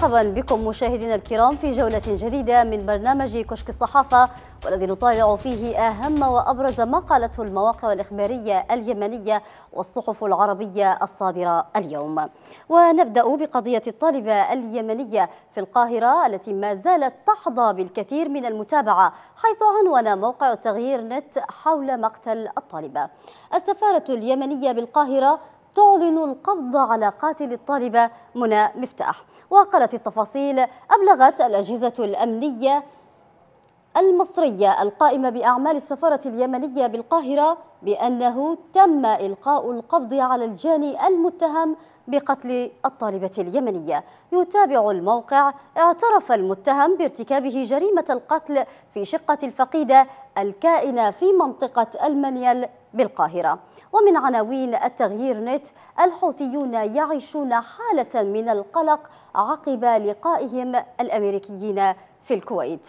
مرحبا بكم مشاهدينا الكرام في جولة جديدة من برنامج كشك الصحافة والذي نطالع فيه أهم وأبرز ما قالته المواقع الإخبارية اليمنية والصحف العربية الصادرة اليوم ونبدأ بقضية الطالبة اليمنية في القاهرة التي ما زالت تحظى بالكثير من المتابعة حيث عنون موقع التغيير نت حول مقتل الطالبة السفارة اليمنية بالقاهرة تعلن القبض على قاتل الطالبة منى مفتاح وقالت التفاصيل أبلغت الأجهزة الأمنية المصرية القائمة بأعمال السفارة اليمنية بالقاهرة بأنه تم إلقاء القبض على الجاني المتهم بقتل الطالبة اليمنية يتابع الموقع اعترف المتهم بارتكابه جريمة القتل في شقة الفقيدة الكائنة في منطقة المنيل بالقاهرة ومن عناوين التغيير نت الحوثيون يعيشون حالة من القلق عقب لقائهم الأمريكيين في الكويت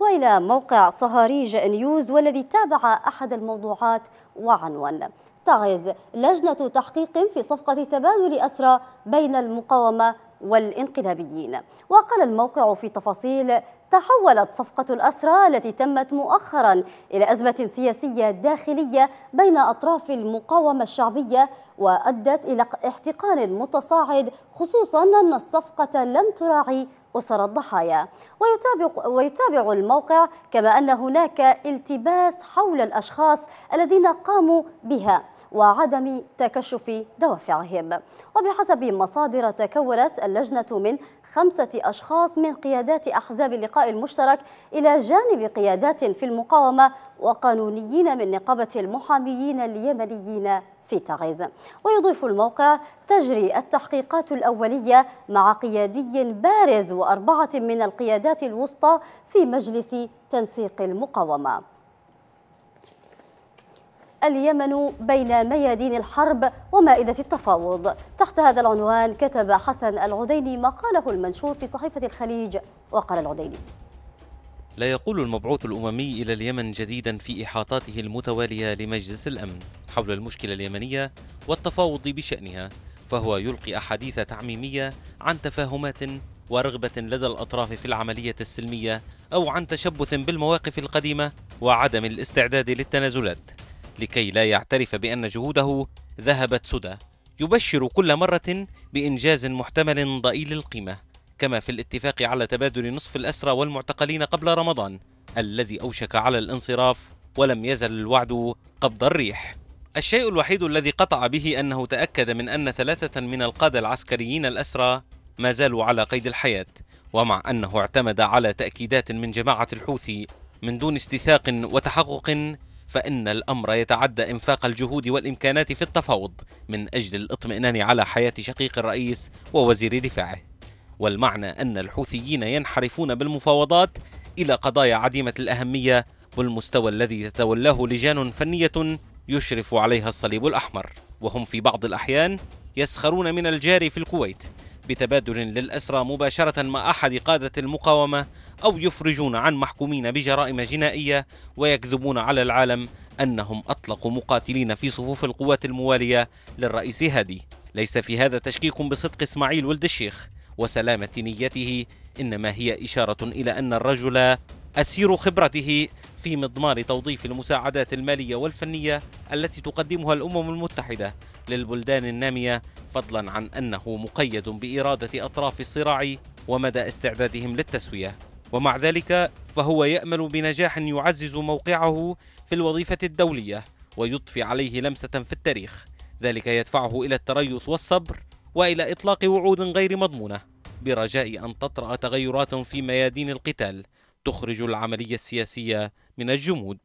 وإلى موقع صهاريج نيوز والذي تابع أحد الموضوعات وعنوان تعز لجنة تحقيق في صفقة تبادل أسرى بين المقاومة والانقلابيين وقال الموقع في تفاصيل تحولت صفقة الأسرى التي تمت مؤخرا إلى أزمة سياسية داخلية بين أطراف المقاومة الشعبية وأدت إلى احتقان متصاعد خصوصا أن الصفقة لم تراعي أسر الضحايا ويتابع, ويتابع الموقع كما أن هناك التباس حول الأشخاص الذين قاموا بها وعدم تكشف دوافعهم وبحسب مصادر تكونت اللجنة من خمسة أشخاص من قيادات أحزاب اللقاء المشترك إلى جانب قيادات في المقاومة وقانونيين من نقابة المحاميين اليمنيين في تعز ويضيف الموقع تجري التحقيقات الأولية مع قيادي بارز وأربعة من القيادات الوسطى في مجلس تنسيق المقاومة اليمن بين ميادين الحرب ومائدة التفاوض تحت هذا العنوان كتب حسن العديني مقاله المنشور في صحيفة الخليج وقال العديني لا يقول المبعوث الأممي إلى اليمن جديدا في إحاطاته المتوالية لمجلس الأمن حول المشكلة اليمنية والتفاوض بشأنها فهو يلقي أحاديث تعميمية عن تفاهمات ورغبة لدى الأطراف في العملية السلمية أو عن تشبث بالمواقف القديمة وعدم الاستعداد للتنازلات لكي لا يعترف بأن جهوده ذهبت سدى يبشر كل مرة بإنجاز محتمل ضئيل القيمة كما في الاتفاق على تبادل نصف الأسرى والمعتقلين قبل رمضان الذي أوشك على الانصراف ولم يزل الوعد قبض الريح الشيء الوحيد الذي قطع به أنه تأكد من أن ثلاثة من القادة العسكريين الأسرى ما زالوا على قيد الحياة ومع أنه اعتمد على تأكيدات من جماعة الحوثي من دون استيثاق وتحقق فإن الأمر يتعدى إنفاق الجهود والإمكانات في التفاوض من أجل الإطمئنان على حياة شقيق الرئيس ووزير دفاعه والمعنى أن الحوثيين ينحرفون بالمفاوضات إلى قضايا عديمة الأهمية والمستوى الذي تتولاه لجان فنية يشرف عليها الصليب الأحمر وهم في بعض الأحيان يسخرون من الجاري في الكويت بتبادل للأسرى مباشرة مع أحد قادة المقاومة أو يفرجون عن محكومين بجرائم جنائية ويكذبون على العالم أنهم أطلقوا مقاتلين في صفوف القوات الموالية للرئيس هادي ليس في هذا تشكيك بصدق إسماعيل ولد الشيخ وسلامة نيته إنما هي إشارة إلى أن الرجل أسير خبرته في مضمار توظيف المساعدات المالية والفنية التي تقدمها الأمم المتحدة للبلدان النامية فضلا عن أنه مقيد بإرادة أطراف الصراع ومدى استعدادهم للتسوية ومع ذلك فهو يأمل بنجاح يعزز موقعه في الوظيفة الدولية ويضفي عليه لمسة في التاريخ ذلك يدفعه إلى التريث والصبر وإلى إطلاق وعود غير مضمونة برجاء أن تطرأ تغيرات في ميادين القتال تخرج العملية السياسية من الجمود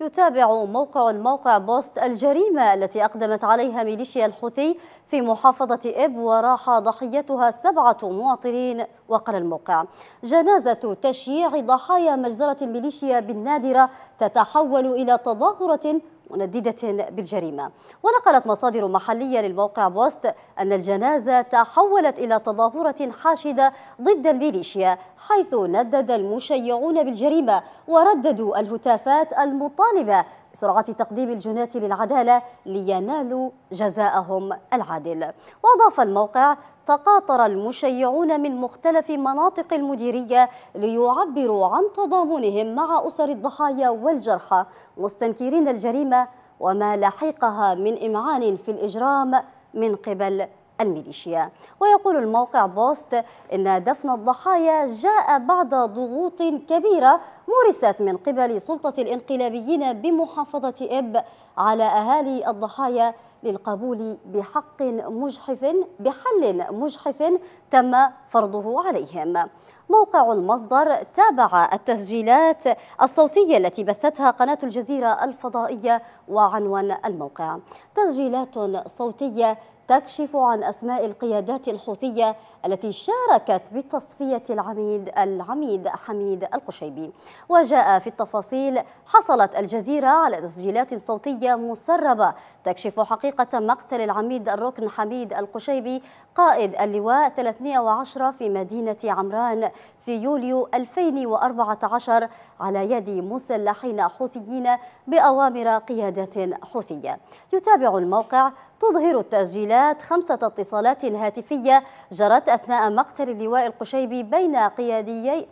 يتابع موقع الموقع بوست الجريمة التي أقدمت عليها ميليشيا الحوثي في محافظة إب وراح ضحيتها سبعة مواطنين وقال الموقع جنازة تشييع ضحايا مجزرة الميليشيا بالنادرة تتحول إلى تظاهرة منددة بالجريمة ونقلت مصادر محلية للموقع بوست أن الجنازة تحولت إلى تظاهرة حاشدة ضد الميليشيا حيث ندد المشيعون بالجريمة ورددوا الهتافات المطالبة بسرعة تقديم الجناة للعدالة لينالوا جزاءهم العادل وأضاف الموقع تقاطر المشيعون من مختلف مناطق المديرية ليعبروا عن تضامنهم مع أسر الضحايا والجرحى مستنكرين الجريمة وما لحقها من إمعان في الإجرام من قبل الميليشيا ويقول الموقع بوست إن دفن الضحايا جاء بعد ضغوط كبيرة مورست من قبل سلطة الانقلابيين بمحافظة إب على أهالي الضحايا للقبول بحق مجحف بحل مجحف تم فرضه عليهم موقع المصدر تابع التسجيلات الصوتية التي بثتها قناة الجزيرة الفضائية وعنوان الموقع تسجيلات صوتية تكشف عن أسماء القيادات الحوثية التي شاركت بتصفية العميد العميد حميد القشيبي وجاء في التفاصيل حصلت الجزيرة على تسجيلات صوتية مسربة تكشف حقيقة مقتل العميد الركن حميد القشيبي قائد اللواء 310 في مدينة عمران في يوليو 2014 على يد مسلحين حوثيين بأوامر قيادة حوثية يتابع الموقع تظهر التسجيلات خمسة اتصالات هاتفية جرت أثناء مقتل اللواء القشيبي بين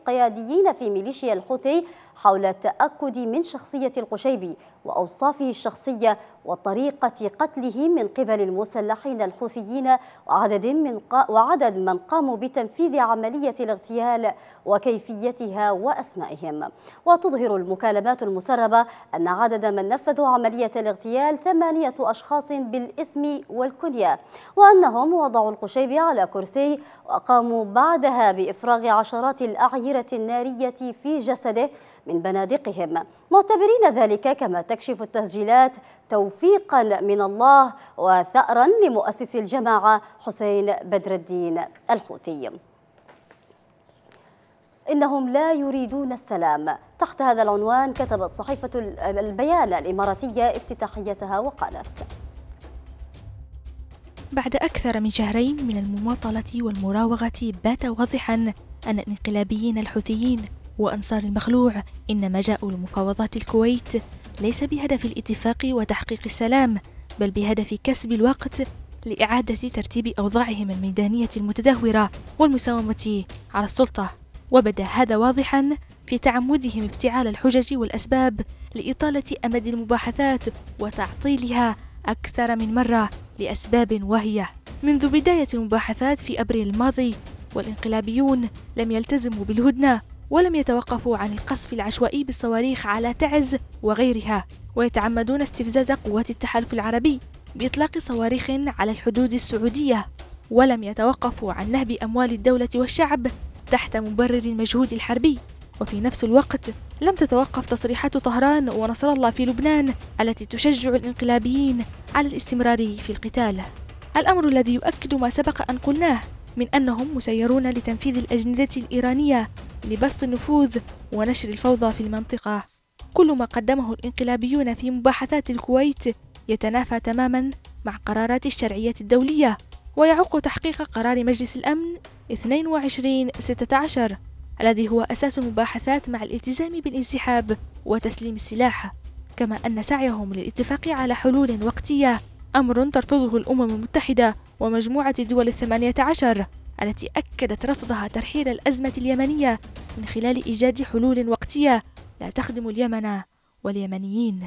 قياديين في ميليشيا الحوثي حول التأكد من شخصية القشيبي وأوصافه الشخصية وطريقة قتله من قبل المسلحين الحوثيين وعدد من, وعدد من قاموا بتنفيذ عملية الاغتيال وكيفيتها وأسمائهم وتظهر المكالمات المسربة أن عدد من نفذوا عملية الاغتيال ثمانية أشخاص بالاسم والكنية وأنهم وضعوا القشيب على كرسي وقاموا بعدها بإفراغ عشرات الأعيرة النارية في جسده من بنادقهم معتبرين ذلك كما تكشف التسجيلات توفيقا من الله وثأرا لمؤسس الجماعة حسين بدر الدين الحوثي إنهم لا يريدون السلام تحت هذا العنوان كتبت صحيفة البيان الإماراتية افتتاحيتها وقالت بعد أكثر من شهرين من المماطلة والمراوغة بات واضحا أن الانقلابيين الحوثيين وأنصار المخلوع إنما جاءوا لمفاوضات الكويت ليس بهدف الاتفاق وتحقيق السلام بل بهدف كسب الوقت لإعادة ترتيب أوضاعهم الميدانية المتدهورة والمساومة على السلطة وبدا هذا واضحا في تعمدهم افتعال الحجج والأسباب لإطالة أمد المباحثات وتعطيلها أكثر من مرة لأسباب وهي منذ بداية المباحثات في أبريل الماضي والانقلابيون لم يلتزموا بالهدنة ولم يتوقفوا عن القصف العشوائي بالصواريخ على تعز وغيرها ويتعمدون استفزاز قوات التحالف العربي بإطلاق صواريخ على الحدود السعودية ولم يتوقفوا عن نهب أموال الدولة والشعب تحت مبرر المجهود الحربي وفي نفس الوقت لم تتوقف تصريحات طهران ونصر الله في لبنان التي تشجع الانقلابيين على الاستمرار في القتال الأمر الذي يؤكد ما سبق أن قلناه من أنهم مسيرون لتنفيذ الأجندة الإيرانية لبسط النفوذ ونشر الفوضى في المنطقة كل ما قدمه الانقلابيون في مباحثات الكويت يتنافى تماما مع قرارات الشرعية الدولية ويعق تحقيق قرار مجلس الأمن 22-16 الذي هو أساس مباحثات مع الالتزام بالانسحاب وتسليم السلاح كما أن سعيهم للاتفاق على حلول وقتية أمر ترفضه الأمم المتحدة ومجموعة الدول الثمانية عشر التي أكدت رفضها ترحيل الأزمة اليمنية من خلال إيجاد حلول وقتية لا تخدم اليمن واليمنيين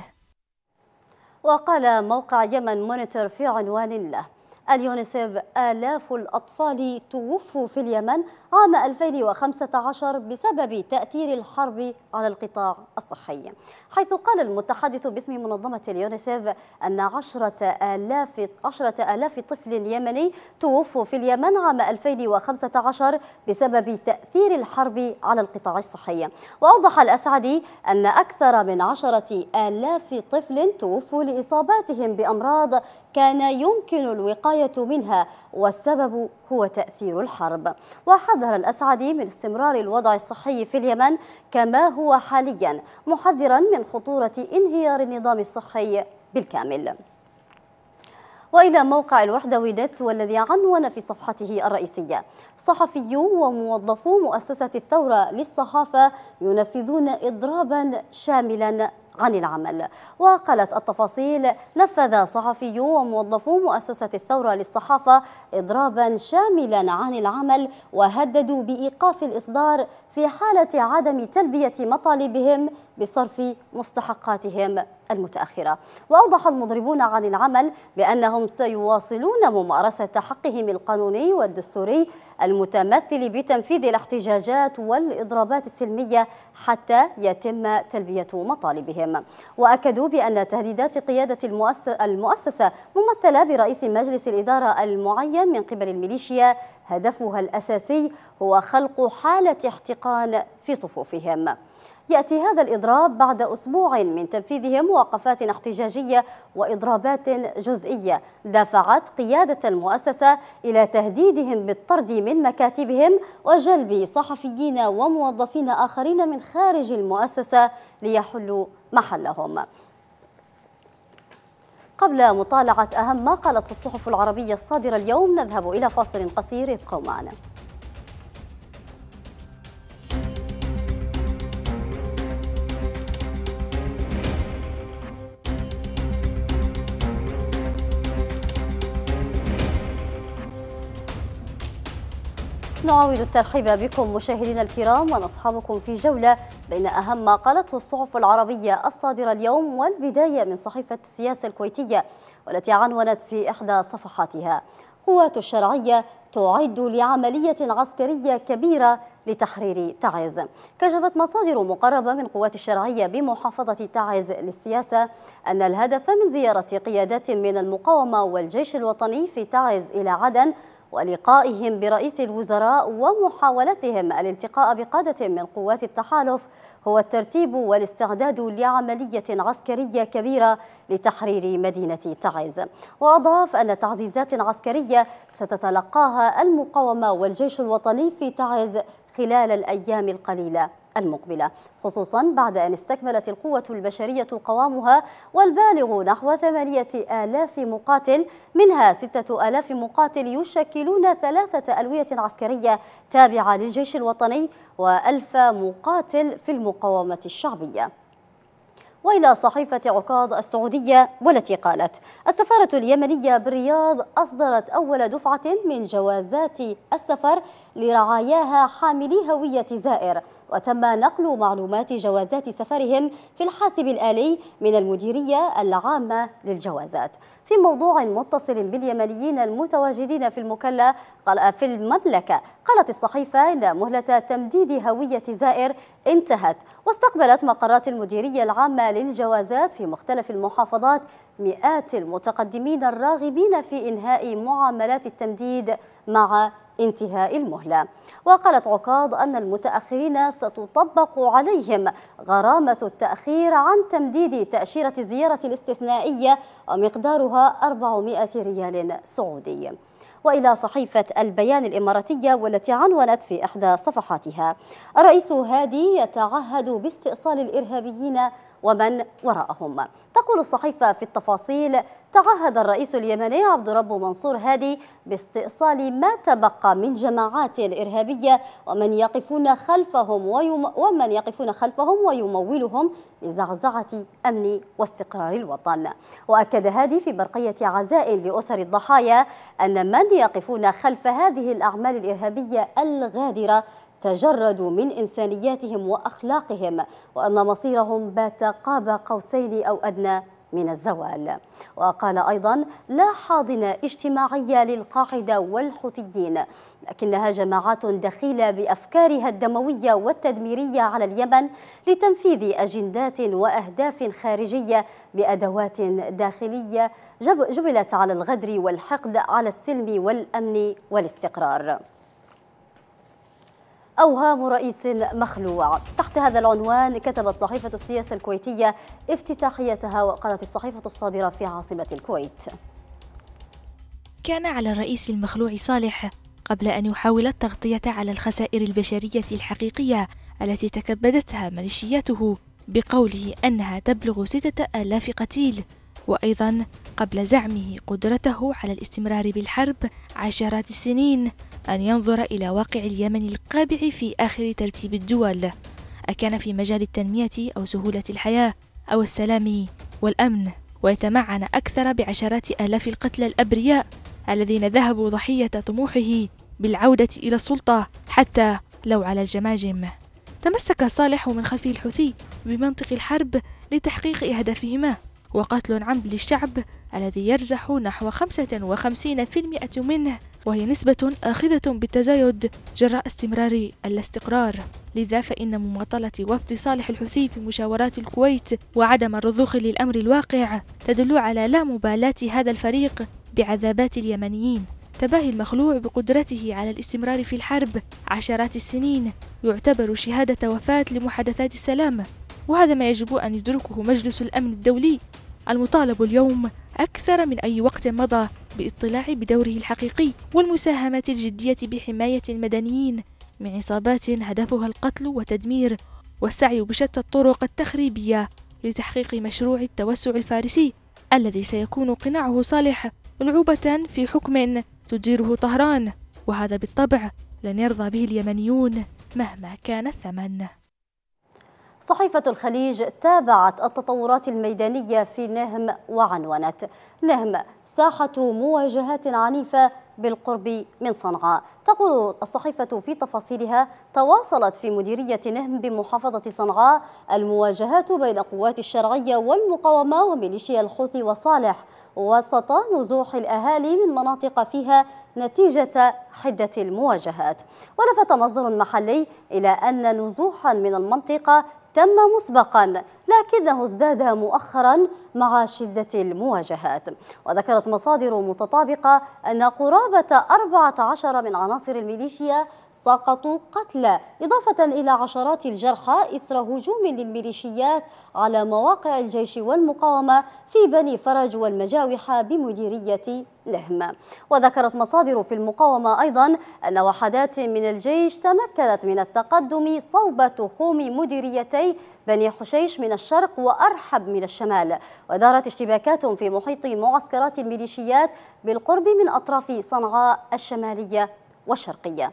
وقال موقع يمن مونيتور في عنوان له اليونيسيف آلاف الأطفال توفوا في اليمن عام 2015 بسبب تأثير الحرب على القطاع الصحي حيث قال المتحدث باسم منظمة اليونيسيف أن عشرة آلاف, عشرة آلاف طفل يمني توفوا في اليمن عام 2015 بسبب تأثير الحرب على القطاع الصحي وأوضح الأسعدي أن أكثر من عشرة آلاف طفل توفوا لإصاباتهم بأمراض كان يمكن الوقاية منها والسبب هو تأثير الحرب وحذر الأسعدي من استمرار الوضع الصحي في اليمن كما هو حاليا محذرا من خطورة انهيار النظام الصحي بالكامل وإلى موقع الوحدة ويدت والذي عنون في صفحته الرئيسية صحفي وموظفو مؤسسة الثورة للصحافة ينفذون إضرابا شاملا عن العمل وقالت التفاصيل نفذ صحفي وموظفو مؤسسة الثورة للصحافة إضرابا شاملا عن العمل وهددوا بإيقاف الإصدار في حالة عدم تلبية مطالبهم بصرف مستحقاتهم المتأخرة وأوضح المضربون عن العمل بأنهم سيواصلون ممارسة حقهم القانوني والدستوري المتمثل بتنفيذ الاحتجاجات والإضرابات السلمية حتى يتم تلبية مطالبهم وأكدوا بأن تهديدات قيادة المؤسسة ممثلة برئيس مجلس الإدارة المعين من قبل الميليشيا هدفها الأساسي هو خلق حالة احتقان في صفوفهم يأتي هذا الإضراب بعد أسبوع من تنفيذه وقفات احتجاجية وإضرابات جزئية دفعت قيادة المؤسسة إلى تهديدهم بالطرد من مكاتبهم وجلب صحفيين وموظفين آخرين من خارج المؤسسة ليحلوا محلهم قبل مطالعة أهم ما قالته الصحف العربية الصادرة اليوم نذهب إلى فاصل قصير ابقوا معنا نعاود الترحيب بكم مشاهدينا الكرام ونصحبكم في جولة بين أهم ما قالته الصحف العربية الصادرة اليوم والبداية من صحيفة السياسة الكويتية والتي عنونت في إحدى صفحاتها قوات الشرعية تعد لعملية عسكرية كبيرة لتحرير تعز كشفت مصادر مقربة من قوات الشرعية بمحافظة تعز للسياسة أن الهدف من زيارة قيادات من المقاومة والجيش الوطني في تعز إلى عدن ولقائهم برئيس الوزراء ومحاولتهم الالتقاء بقادة من قوات التحالف هو الترتيب والاستعداد لعملية عسكرية كبيرة لتحرير مدينة تعز وأضاف أن تعزيزات عسكرية ستتلقاها المقاومة والجيش الوطني في تعز خلال الأيام القليلة المقبلة خصوصا بعد أن استكملت القوة البشرية قوامها والبالغ نحو 8000 مقاتل منها 6000 مقاتل يشكلون ثلاثة ألوية عسكرية تابعة للجيش الوطني و1000 مقاتل في المقاومة الشعبية وإلى صحيفة عكاظ السعودية والتي قالت السفارة اليمنية بالرياض أصدرت أول دفعة من جوازات السفر لرعاياها حاملي هوية زائر وتم نقل معلومات جوازات سفرهم في الحاسب الآلي من المديرية العامة للجوازات في موضوع متصل باليمنيين المتواجدين في المكلا في المملكة قالت الصحيفة إن مهلة تمديد هوية زائر انتهت واستقبلت مقرات المديرية العامة للجوازات في مختلف المحافظات مئات المتقدمين الراغبين في إنهاء معاملات التمديد مع انتهاء المهلة وقالت عكاظ أن المتأخرين ستطبق عليهم غرامة التأخير عن تمديد تأشيرة الزيارة الاستثنائية ومقدارها 400 ريال سعودي وإلى صحيفة البيان الإماراتية والتي عنونت في إحدى صفحاتها الرئيس هادي يتعهد باستئصال الإرهابيين ومن وراءهم تقول الصحيفة في التفاصيل تعهد الرئيس اليمني عبد رب منصور هادي باستئصال ما تبقى من جماعات إرهابية ومن يقفون خلفهم ويم ومن يقفون خلفهم ويمولهم لزعزعة أمن واستقرار الوطن وأكد هادي في برقية عزاء لأسر الضحايا أن من يقفون خلف هذه الأعمال الإرهابية الغادرة تجردوا من إنسانياتهم وأخلاقهم وأن مصيرهم بات قاب قوسين أو أدنى من الزوال وقال أيضا لا حاضنة اجتماعية للقاعدة والحوثيين لكنها جماعات دخيلة بأفكارها الدموية والتدميرية على اليمن لتنفيذ أجندات وأهداف خارجية بأدوات داخلية جبلت على الغدر والحقد على السلم والأمن والاستقرار أوهام رئيس مخلوع تحت هذا العنوان كتبت صحيفة السياسة الكويتية افتتاحيتها وقالت الصحيفة الصادرة في عاصمة الكويت كان على الرئيس المخلوع صالح قبل أن يحاول التغطية على الخسائر البشرية الحقيقية التي تكبدتها ميليشياته بقوله أنها تبلغ ستة آلاف قتيل وأيضا قبل زعمه قدرته على الاستمرار بالحرب عشرات السنين أن ينظر إلى واقع اليمن القابع في آخر ترتيب الدول أكان في مجال التنمية أو سهولة الحياة أو السلام والأمن ويتمعن أكثر بعشرات آلاف القتلى الأبرياء الذين ذهبوا ضحية طموحه بالعودة إلى السلطة حتى لو على الجماجم تمسك صالح من خلف الحوثي بمنطق الحرب لتحقيق أهدافهما وقتل عمد للشعب الذي يرزح نحو 55% منه وهي نسبة آخذة بالتزايد جراء استمرار الاستقرار لذا فإن مماطلة وفد صالح الحوثي في مشاورات الكويت وعدم الرضوخ للأمر الواقع تدل على لا مبالاة هذا الفريق بعذابات اليمنيين تباهي المخلوع بقدرته على الاستمرار في الحرب عشرات السنين يعتبر شهادة وفاة لمحادثات السلام وهذا ما يجب أن يدركه مجلس الأمن الدولي المطالب اليوم أكثر من أي وقت مضى بالاطلاع بدوره الحقيقي والمساهمة الجدية بحماية المدنيين من عصابات هدفها القتل والتدمير والسعي بشتى الطرق التخريبية لتحقيق مشروع التوسع الفارسي الذي سيكون قناعه صالح لعوبة في حكم تديره طهران وهذا بالطبع لن يرضى به اليمنيون مهما كان الثمن صحيفة الخليج تابعت التطورات الميدانية في نهم وعنونت نهم ساحة مواجهات عنيفة بالقرب من صنعاء تقول الصحيفة في تفاصيلها تواصلت في مديرية نهم بمحافظة صنعاء المواجهات بين قوات الشرعية والمقاومة وميليشيا الحوثي وصالح وسط نزوح الأهالي من مناطق فيها نتيجة حدة المواجهات ولفت مصدر محلي إلى أن نزوحا من المنطقة تم مسبقا لكنه ازداد مؤخرا مع شدة المواجهات وذكرت مصادر متطابقة أن قرابة 14 من عناصر الميليشيا سقطوا قتلى إضافة إلى عشرات الجرحى إثر هجوم للميليشيات على مواقع الجيش والمقاومة في بني فرج والمجاوحة بمديرية لهم وذكرت مصادر في المقاومة أيضا أن وحدات من الجيش تمكنت من التقدم صوب تخوم مديريتي بني حشيش من الشرق وأرحب من الشمال ودارت اشتباكات في محيط معسكرات الميليشيات بالقرب من أطراف صنعاء الشمالية والشرقية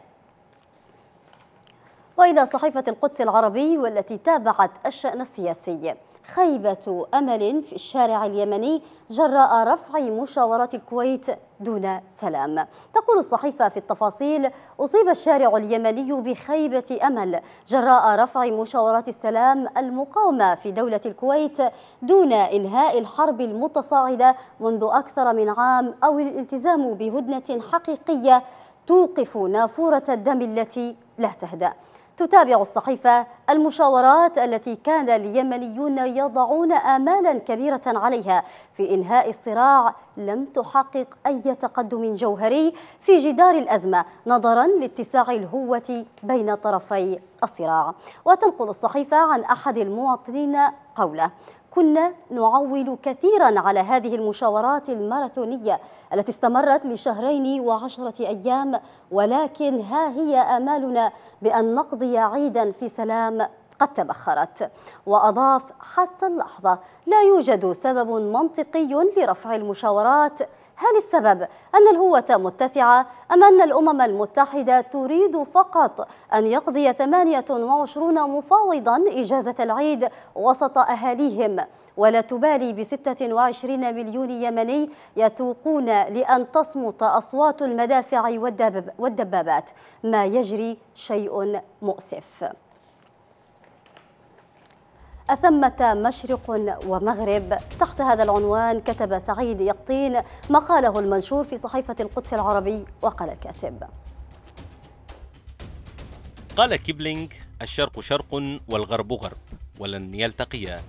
وإلى صحيفة القدس العربي والتي تابعت الشأن السياسي خيبة أمل في الشارع اليمني جراء رفع مشاورة الكويت دون سلام تقول الصحيفة في التفاصيل أصيب الشارع اليمني بخيبة أمل جراء رفع مشاورات السلام المقاومة في دولة الكويت دون إنهاء الحرب المتصاعدة منذ أكثر من عام أو الالتزام بهدنة حقيقية توقف نافورة الدم التي لا تهدأ تتابع الصحيفة المشاورات التي كان اليمنيون يضعون آمالا كبيرة عليها في إنهاء الصراع لم تحقق أي تقدم جوهري في جدار الأزمة نظرا لاتساع الهوة بين طرفي الصراع وتنقل الصحيفة عن أحد المواطنين قوله كنا نعول كثيرا على هذه المشاورات الماراثونية التي استمرت لشهرين وعشرة أيام ولكن ها هي آمالنا بأن نقضي عيدا في سلام قد تبخرت وأضاف حتى اللحظة لا يوجد سبب منطقي لرفع المشاورات هل السبب أن الهوة متسعة أم أن الأمم المتحدة تريد فقط أن يقضي 28 مفاوضا إجازة العيد وسط أهاليهم ولا تبالي ب 26 مليون يمني يتوقون لأن تصمت أصوات المدافع والدبابات ما يجري شيء مؤسف أثمة مشرق ومغرب تحت هذا العنوان كتب سعيد يقطين مقاله المنشور في صحيفة القدس العربي وقال الكاتب قال كيبلينغ الشرق شرق والغرب غرب ولن يلتقيا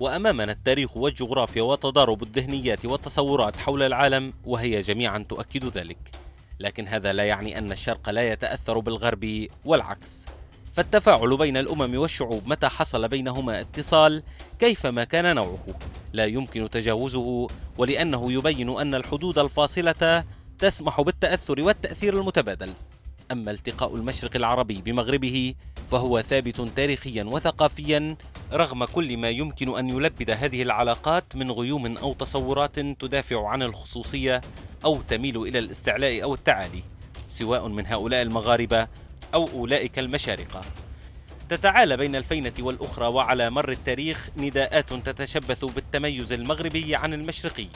وأمامنا التاريخ والجغرافيا وتضارب الذهنيات والتصورات حول العالم وهي جميعا تؤكد ذلك لكن هذا لا يعني أن الشرق لا يتأثر بالغرب والعكس فالتفاعل بين الأمم والشعوب متى حصل بينهما اتصال كيفما كان نوعه لا يمكن تجاوزه ولأنه يبين أن الحدود الفاصلة تسمح بالتأثر والتأثير المتبادل أما التقاء المشرق العربي بمغربه فهو ثابت تاريخيا وثقافيا رغم كل ما يمكن أن يلبد هذه العلاقات من غيوم أو تصورات تدافع عن الخصوصية أو تميل إلى الاستعلاء أو التعالي سواء من هؤلاء المغاربة أو أولئك المشارقة تتعالى بين الفينة والأخرى وعلى مر التاريخ نداءات تتشبث بالتميز المغربي عن المشرقي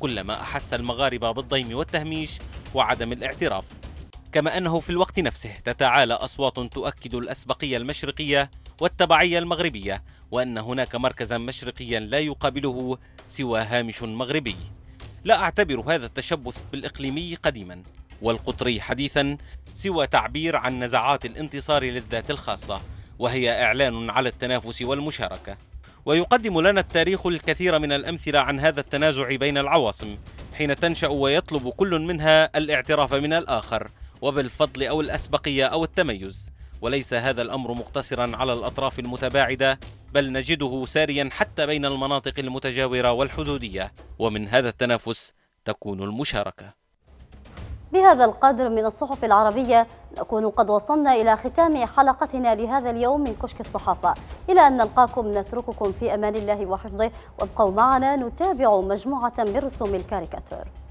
كلما أحس المغاربة بالضيم والتهميش وعدم الاعتراف كما أنه في الوقت نفسه تتعالى أصوات تؤكد الأسبقية المشرقية والتبعية المغربية وأن هناك مركزا مشرقيا لا يقابله سوى هامش مغربي لا أعتبر هذا التشبث بالإقليمي قديما والقطري حديثا سوى تعبير عن نزعات الانتصار للذات الخاصة وهي إعلان على التنافس والمشاركة ويقدم لنا التاريخ الكثير من الأمثلة عن هذا التنازع بين العواصم حين تنشأ ويطلب كل منها الاعتراف من الآخر وبالفضل أو الأسبقية أو التميز وليس هذا الأمر مقتصرا على الأطراف المتباعدة بل نجده ساريا حتى بين المناطق المتجاورة والحدودية ومن هذا التنافس تكون المشاركة بهذا القدر من الصحف العربية نكون قد وصلنا إلى ختام حلقتنا لهذا اليوم من كشك الصحافة إلى أن نلقاكم نترككم في أمان الله وحفظه وابقوا معنا نتابع مجموعة من رسوم الكاريكاتور